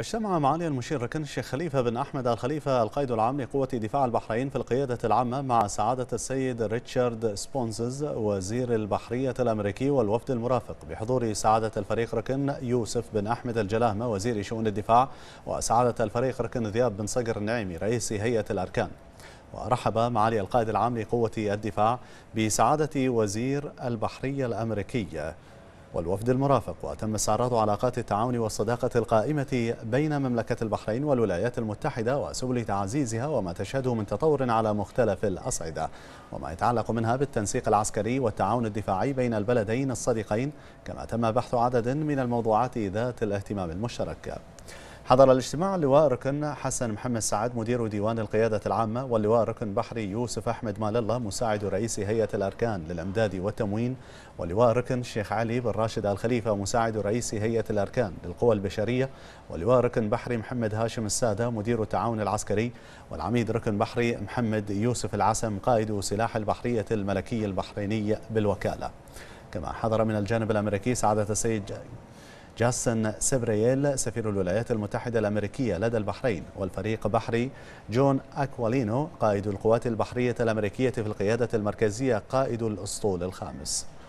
اجتمع معالي المشير ركن الشيخ خليفة بن أحمد الخليفة القائد العام لقوة دفاع البحرين في القيادة العامة مع سعادة السيد ريتشارد سبونسز وزير البحرية الأمريكي والوفد المرافق بحضور سعادة الفريق ركن يوسف بن أحمد الجلاهمة وزير شؤون الدفاع وسعادة الفريق ركن ذياب بن صقر النعيمي رئيس هيئة الأركان ورحب معالي القائد العام لقوة الدفاع بسعادة وزير البحرية الأمريكية والوفد المرافق وتم استعراض علاقات التعاون والصداقة القائمة بين مملكة البحرين والولايات المتحدة وسبل تعزيزها وما تشهده من تطور على مختلف الأصعدة وما يتعلق منها بالتنسيق العسكري والتعاون الدفاعي بين البلدين الصديقين كما تم بحث عدد من الموضوعات ذات الاهتمام المشترك حضر الاجتماع اللواء ركن حسن محمد سعد مدير ديوان القيادة العامة واللواء ركن بحري يوسف أحمد مال الله مساعد رئيس هيئة الأركان للأمداد والتموين ولواء ركن الشيخ علي بن راشد الخليفة مساعد رئيس هيئة الأركان للقوى البشرية ولواء ركن بحري محمد هاشم السادة مدير التعاون العسكري والعميد ركن بحري محمد يوسف العسم قائد سلاح البحرية الملكي البحريني بالوكالة كما حضر من الجانب الأمريكي سعادة السيد جاستن سيفرييل سفير الولايات المتحدة الأمريكية لدى البحرين والفريق بحري جون أكوالينو قائد القوات البحرية الأمريكية في القيادة المركزية قائد الأسطول الخامس